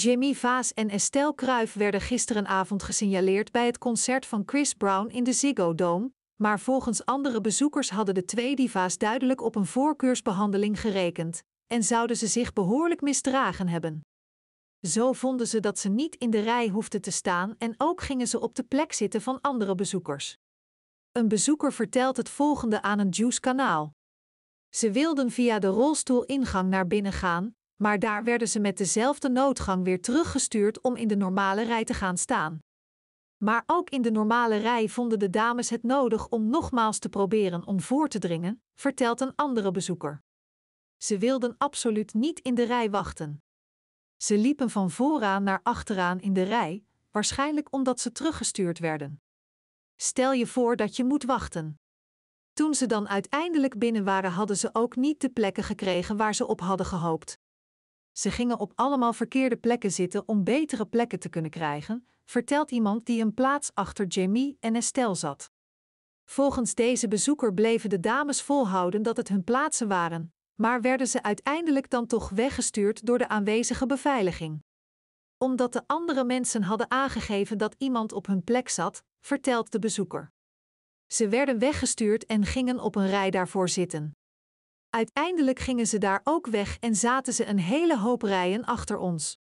Jimmy Vaas en Estelle Kruijf werden gisterenavond gesignaleerd bij het concert van Chris Brown in de Ziggo Dome, maar volgens andere bezoekers hadden de twee diva's duidelijk op een voorkeursbehandeling gerekend en zouden ze zich behoorlijk misdragen hebben. Zo vonden ze dat ze niet in de rij hoefden te staan en ook gingen ze op de plek zitten van andere bezoekers. Een bezoeker vertelt het volgende aan een Juice-kanaal. Ze wilden via de rolstoelingang naar binnen gaan, maar daar werden ze met dezelfde noodgang weer teruggestuurd om in de normale rij te gaan staan. Maar ook in de normale rij vonden de dames het nodig om nogmaals te proberen om voor te dringen, vertelt een andere bezoeker. Ze wilden absoluut niet in de rij wachten. Ze liepen van vooraan naar achteraan in de rij, waarschijnlijk omdat ze teruggestuurd werden. Stel je voor dat je moet wachten. Toen ze dan uiteindelijk binnen waren, hadden ze ook niet de plekken gekregen waar ze op hadden gehoopt. Ze gingen op allemaal verkeerde plekken zitten om betere plekken te kunnen krijgen, vertelt iemand die een plaats achter Jamie en Estelle zat. Volgens deze bezoeker bleven de dames volhouden dat het hun plaatsen waren, maar werden ze uiteindelijk dan toch weggestuurd door de aanwezige beveiliging. Omdat de andere mensen hadden aangegeven dat iemand op hun plek zat, vertelt de bezoeker. Ze werden weggestuurd en gingen op een rij daarvoor zitten. Uiteindelijk gingen ze daar ook weg en zaten ze een hele hoop rijen achter ons.